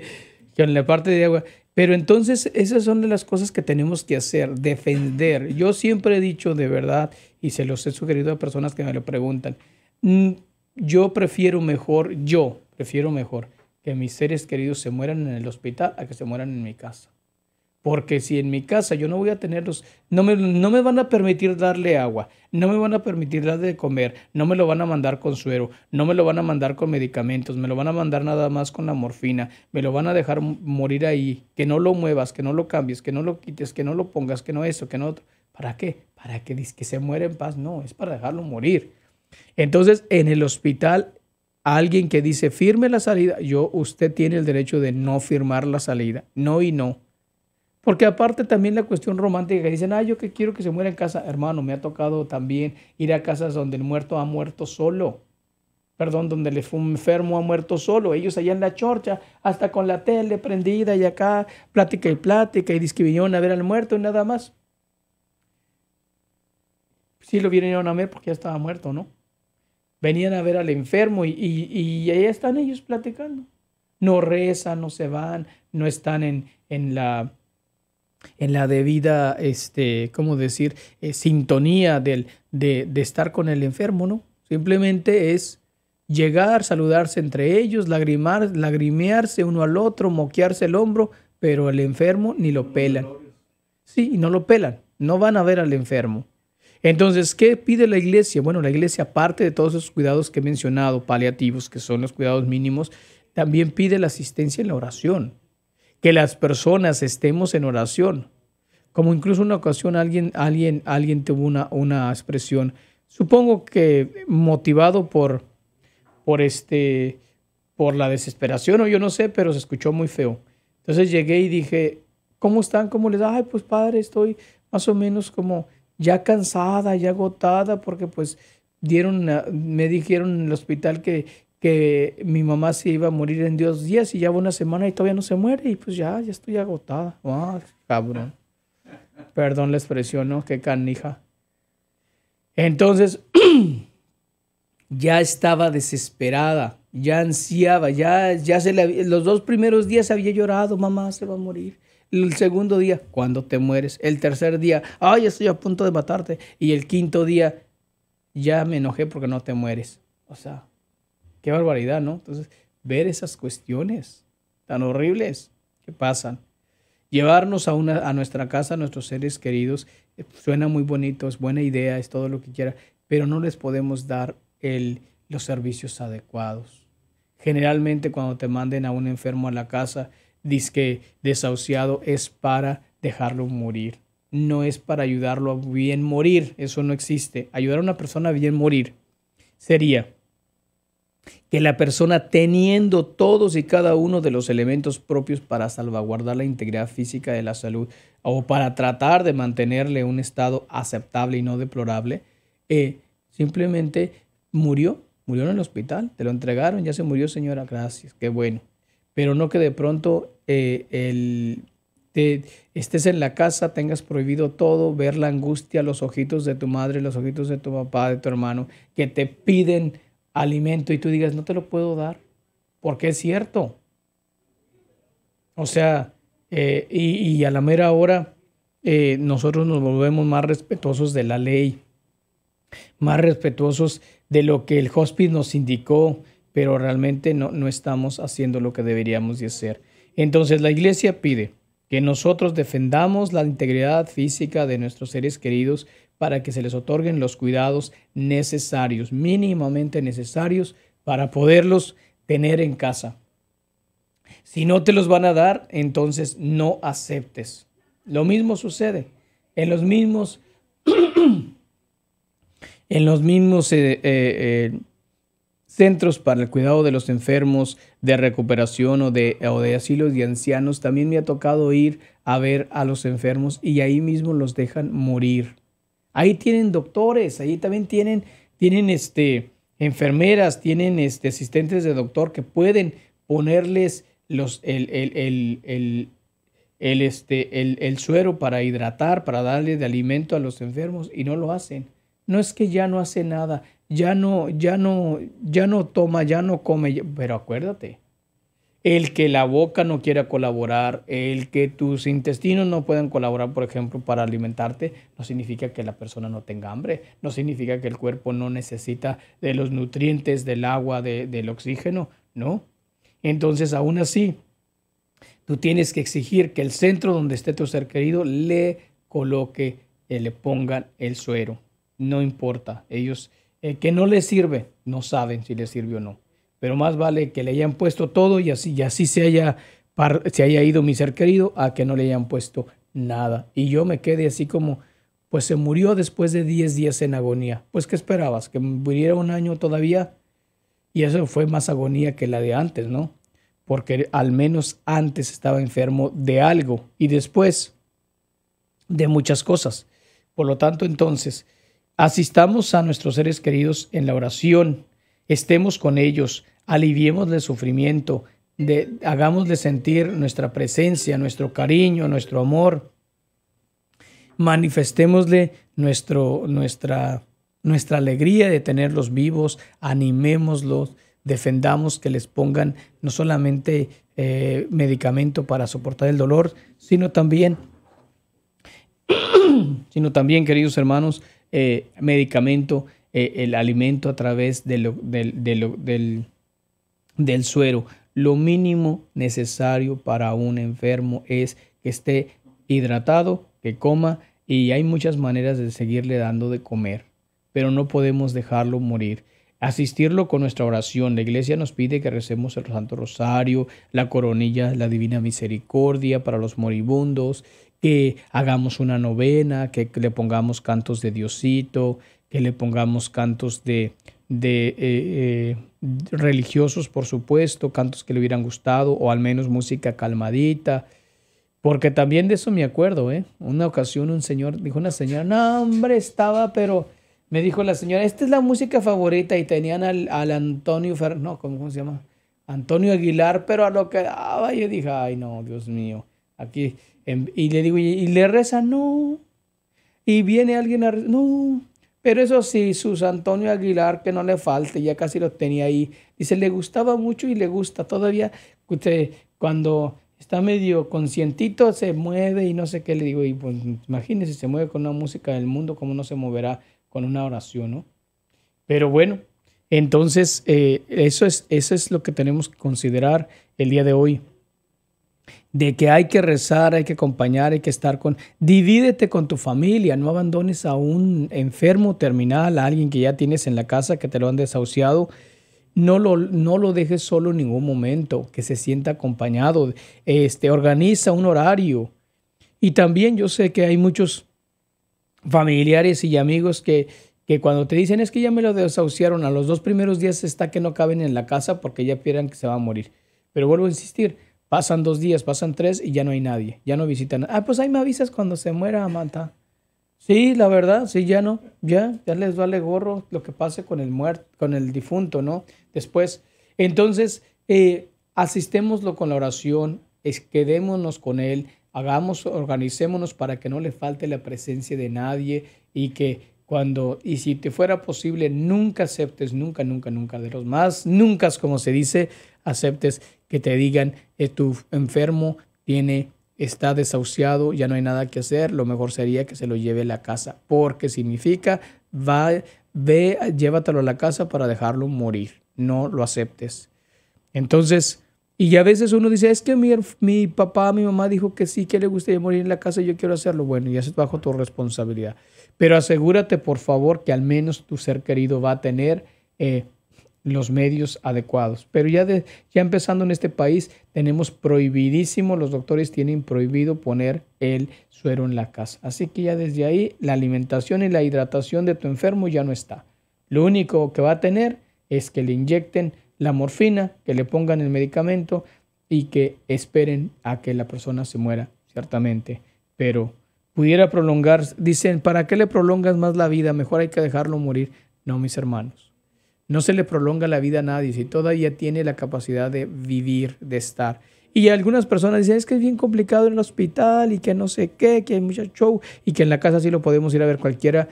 con la parte de agua. Pero entonces esas son de las cosas que tenemos que hacer, defender. Yo siempre he dicho de verdad, y se los he sugerido a personas que me lo preguntan, mm, yo prefiero mejor, yo prefiero mejor que mis seres queridos se mueran en el hospital a que se mueran en mi casa. Porque si en mi casa yo no voy a tenerlos, no me, no me van a permitir darle agua, no me van a permitir darle de comer, no me lo van a mandar con suero, no me lo van a mandar con medicamentos, me lo van a mandar nada más con la morfina, me lo van a dejar morir ahí, que no lo muevas, que no lo cambies, que no lo quites, que no lo pongas, que no eso, que no otro. ¿Para qué? Para que, que se muera en paz. No, es para dejarlo morir. Entonces, en el hospital, alguien que dice firme la salida, yo, usted tiene el derecho de no firmar la salida. No y no. Porque aparte también la cuestión romántica dicen, ah, yo que quiero que se muera en casa. Hermano, me ha tocado también ir a casas donde el muerto ha muerto solo. Perdón, donde el enfermo ha muerto solo. Ellos allá en la chorcha, hasta con la tele prendida y acá, plática y plática, y discriminaron a ver al muerto y nada más. Sí lo vinieron a ver porque ya estaba muerto, ¿no? Venían a ver al enfermo y, ahí están ellos platicando. No rezan, no se van, no están en, en la en la debida, este, ¿cómo decir?, eh, sintonía del, de, estar con el enfermo, ¿no? Simplemente es llegar, saludarse entre ellos, lagrimearse uno al otro, moquearse el hombro, pero al enfermo ni lo pelan. Sí, no lo pelan, no van a ver al enfermo. Entonces, ¿qué pide la iglesia? Bueno, la iglesia, aparte de todos esos cuidados que he mencionado, paliativos, que son los cuidados mínimos, también pide la asistencia en la oración que las personas estemos en oración. Como incluso una ocasión alguien, alguien, alguien tuvo una, una expresión, supongo que motivado por, por, este, por la desesperación o yo no sé, pero se escuchó muy feo. Entonces llegué y dije, ¿cómo están? ¿Cómo les? Ay, pues padre, estoy más o menos como ya cansada, ya agotada, porque pues dieron, me dijeron en el hospital que, que mi mamá se iba a morir en Dios días y ya una semana y todavía no se muere y pues ya, ya estoy agotada. Ah, cabrón. Perdón la expresión, ¿no? Qué canija. Entonces, ya estaba desesperada, ya ansiaba, ya, ya se le había, los dos primeros días había llorado, mamá se va a morir. El segundo día, cuando te mueres. El tercer día, ay, estoy a punto de matarte. Y el quinto día, ya me enojé porque no te mueres. O sea, Qué barbaridad, ¿no? Entonces, ver esas cuestiones tan horribles que pasan. Llevarnos a, nuestra casa, a nuestros seres queridos, eh, suena muy bonito, es buena idea, es todo lo que quiera, pero no les podemos dar el, los servicios adecuados. Generalmente cuando te manden a un enfermo a la casa, que desahuciado es para dejarlo morir. No es para ayudarlo a bien morir, eso no existe. Ayudar a una persona a bien morir sería que la persona teniendo todos y cada uno de los elementos propios para salvaguardar la integridad física de la salud o para tratar de mantenerle un estado aceptable y no deplorable, eh, simplemente murió, murió en el hospital, te lo entregaron, ya se murió señora, gracias, qué bueno. Pero no que de pronto eh, el, estés en la casa, tengas prohibido todo, ver la angustia, los ojitos de tu madre, los ojitos de tu papá, de tu hermano, que te piden alimento y tú digas, no te lo puedo dar, porque es cierto. O sea, eh, y, a la mera hora eh, nosotros nos volvemos más respetuosos de la ley, más respetuosos de lo que el hospice nos indicó, pero realmente no, no estamos haciendo lo que deberíamos de hacer. Entonces la iglesia pide que nosotros defendamos la integridad física de nuestros seres queridos para que se les otorguen los cuidados necesarios, mínimamente necesarios para poderlos tener en casa. Si no te los van a dar, entonces no aceptes. Lo mismo sucede en los mismos, en los mismos eh, eh, eh, centros para el cuidado de los enfermos, de recuperación o de, o de asilos de ancianos. También me ha tocado ir a ver a los enfermos y ahí mismo los dejan morir. Ahí tienen doctores, ahí también tienen, tienen este, enfermeras, tienen este, asistentes de doctor que pueden ponerles los, el, este, el, el, suero para hidratar, para darle de alimento a los enfermos y no lo hacen. No es que ya no hace nada, ya no, ya no, ya no toma, ya no come, pero acuérdate, el que la boca no quiera colaborar, el que tus intestinos no puedan colaborar, por ejemplo, para alimentarte, no significa que la persona no tenga hambre, no significa que el cuerpo no necesita de los nutrientes, del agua, del oxígeno, ¿no? Entonces, aún así, tú tienes que exigir que el centro donde esté tu ser querido le coloque, le pongan el suero. No importa, ellos, eh, que no les sirve, no saben si les sirve o no pero más vale que le hayan puesto todo y así, así se, haya se haya ido mi ser querido a que no le hayan puesto nada. Y yo me quedé así como, pues se murió después de 10 días en agonía. Pues ¿qué esperabas? ¿Que muriera un año todavía? Y eso fue más agonía que la de antes, ¿no? Porque al menos antes estaba enfermo de algo y después de muchas cosas. Por lo tanto, entonces, asistamos a nuestros seres queridos en la oración, estemos con ellos, aliviémosle sufrimiento, de, hagámosle sentir nuestra presencia, nuestro cariño, nuestro amor, manifestémosle nuestro, nuestra, nuestra alegría de tenerlos vivos, animémoslos, defendamos que les pongan no solamente eh, medicamento para soportar el dolor, sino también, sino también, queridos hermanos, eh, medicamento, eh, el alimento a través del, del del suero. Lo mínimo necesario para un enfermo es que esté hidratado, que coma y hay muchas maneras de seguirle dando de comer, pero no podemos dejarlo morir. Asistirlo con nuestra oración. La iglesia nos pide que recemos el Santo Rosario, la coronilla, la Divina Misericordia para los moribundos, que hagamos una novena, que le pongamos cantos de Diosito, que le pongamos cantos de de eh, eh, religiosos, por supuesto, cantos que le hubieran gustado o al menos música calmadita. Porque también de eso me acuerdo, ¿eh? Una ocasión un señor, dijo una señora, no, hombre, estaba, pero me dijo la señora, esta es la música favorita y tenían al, Antonio, Fer, no, ¿cómo, se llama? Antonio Aguilar, pero a lo que daba, yo dije, ay, no, Dios mío, aquí, y le digo, y, le reza, no, y viene alguien a rezar, no, pero eso sí, sus Antonio Aguilar, que no le falte, ya casi lo tenía ahí. Dice, le gustaba mucho y le gusta todavía. Usted, cuando está medio conscientito, se mueve y no sé qué le digo. Y pues imagínese, se mueve con una música del mundo, cómo no se moverá con una oración, ¿no? Pero bueno, entonces eh, eso, es, eso es lo que tenemos que considerar el día de hoy de que hay que rezar, hay que acompañar, hay que estar con... Divídete con tu familia, no abandones a un enfermo terminal, a alguien que ya tienes en la casa, que te lo han desahuciado. No lo, no lo dejes solo en ningún momento, que se sienta acompañado. Este, organiza un horario. Y también yo sé que hay muchos familiares y amigos que, que cuando te dicen es que ya me lo desahuciaron, a los dos primeros días está que no caben en la casa porque ya piensan que se va a morir. Pero vuelvo a insistir, Pasan dos días, pasan tres y ya no hay nadie, ya no visitan. Ah, pues ahí me avisas cuando se muera amanta. Sí, la verdad, sí, ya no, ya, ya les vale gorro lo que pase con el muerto, con el difunto, ¿no? Después, entonces, eh, asistémoslo con la oración, quedémonos con él, hagamos, organicémonos para que no le falte la presencia de nadie y que cuando, y si te fuera posible, nunca aceptes, nunca, nunca, nunca, de los más, nunca, como se dice, aceptes que te digan, eh, tu enfermo tiene está desahuciado, ya no hay nada que hacer, lo mejor sería que se lo lleve a la casa, porque significa, va, ve, llévatelo a la casa para dejarlo morir, no lo aceptes. Entonces, y a veces uno dice, es que mi, mi papá, mi mamá dijo que sí, que le gustaría morir en la casa, yo quiero hacerlo. Bueno, ya es bajo tu responsabilidad. Pero asegúrate, por favor, que al menos tu ser querido va a tener eh, los medios adecuados. Pero ya, ya empezando en este país, tenemos prohibidísimo, los doctores tienen prohibido poner el suero en la casa. Así que ya desde ahí la alimentación y la hidratación de tu enfermo ya no está. Lo único que va a tener es que le inyecten la morfina, que le pongan el medicamento y que esperen a que la persona se muera, ciertamente. Pero pudiera prolongar, dicen, ¿para qué le prolongas más la vida? Mejor hay que dejarlo morir. No, mis hermanos no se le prolonga la vida a nadie si todavía tiene la capacidad de vivir, de estar. Y algunas personas dicen, es que es bien complicado en el hospital y que no sé qué, que hay mucho show y que en la casa sí lo podemos ir a ver cualquiera.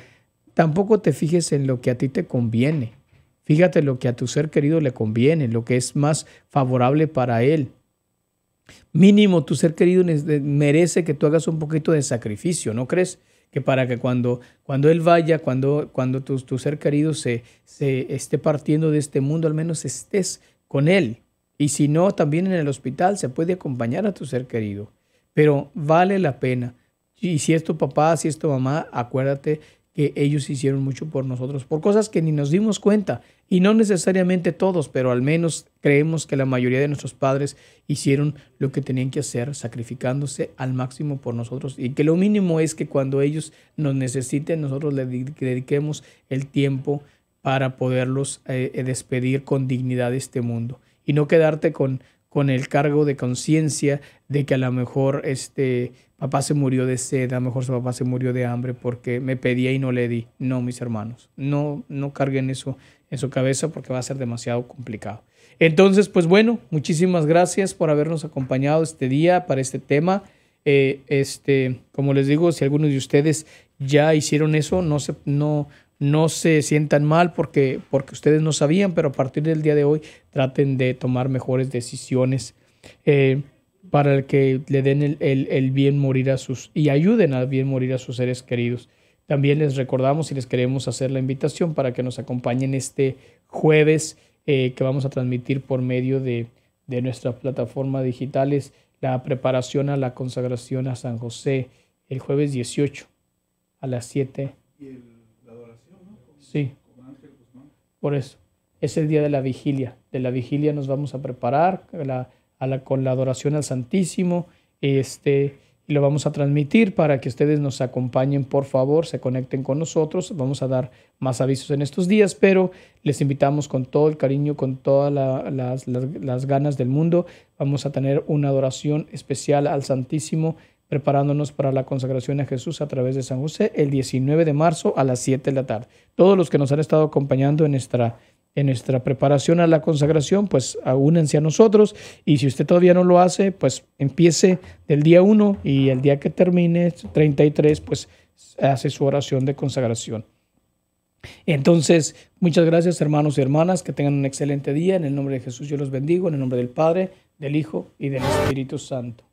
Tampoco te fijes en lo que a ti te conviene. Fíjate lo que a tu ser querido le conviene, lo que es más favorable para él. Mínimo, tu ser querido merece que tú hagas un poquito de sacrificio, ¿no crees? que para que cuando, cuando Él vaya, cuando, cuando tu, ser querido se, se esté partiendo de este mundo, al menos estés con Él. Y si no, también en el hospital se puede acompañar a tu ser querido. Pero vale la pena. Y si es tu papá, si es tu mamá, acuérdate ellos hicieron mucho por nosotros, por cosas que ni nos dimos cuenta, y no necesariamente todos, pero al menos creemos que la mayoría de nuestros padres hicieron lo que tenían que hacer, sacrificándose al máximo por nosotros, y que lo mínimo es que cuando ellos nos necesiten, nosotros les dediquemos el tiempo para poderlos eh, eh, despedir con dignidad de este mundo, y no quedarte con, con el cargo de conciencia de que a lo mejor este papá se murió de sed, a lo mejor su papá se murió de hambre porque me pedía y no le di. No, mis hermanos, no, no carguen eso en su cabeza porque va a ser demasiado complicado. Entonces, pues bueno, muchísimas gracias por habernos acompañado este día para este tema. Eh, este, como les digo, si algunos de ustedes ya hicieron eso, no se, no, no se sientan mal porque, porque ustedes no sabían, pero a partir del día de hoy traten de tomar mejores decisiones. Eh, para el que le den el, bien morir a sus y ayuden al bien morir a sus seres queridos. También les recordamos y les queremos hacer la invitación para que nos acompañen este jueves eh, que vamos a transmitir por medio de, nuestra plataforma digital digitales la preparación a la consagración a San José el jueves 18 a las 7. Y la adoración, ¿no? sí. Por eso. Es el día de la vigilia. De la vigilia nos vamos a preparar. La, con la adoración al Santísimo. Este, lo vamos a transmitir para que ustedes nos acompañen, por favor, se conecten con nosotros. Vamos a dar más avisos en estos días, pero les invitamos con todo el cariño, con todas las, ganas del mundo. Vamos a tener una adoración especial al Santísimo preparándonos para la consagración a Jesús a través de San José el 19 de marzo a las 7 de la tarde. Todos los que nos han estado acompañando en nuestra en nuestra preparación a la consagración, pues únanse a nosotros y si usted todavía no lo hace, pues empiece del día 1 y el día que termine 33, pues hace su oración de consagración. Entonces, muchas gracias hermanos y hermanas, que tengan un excelente día. En el nombre de Jesús yo los bendigo, en el nombre del Padre, del Hijo y del Espíritu Santo.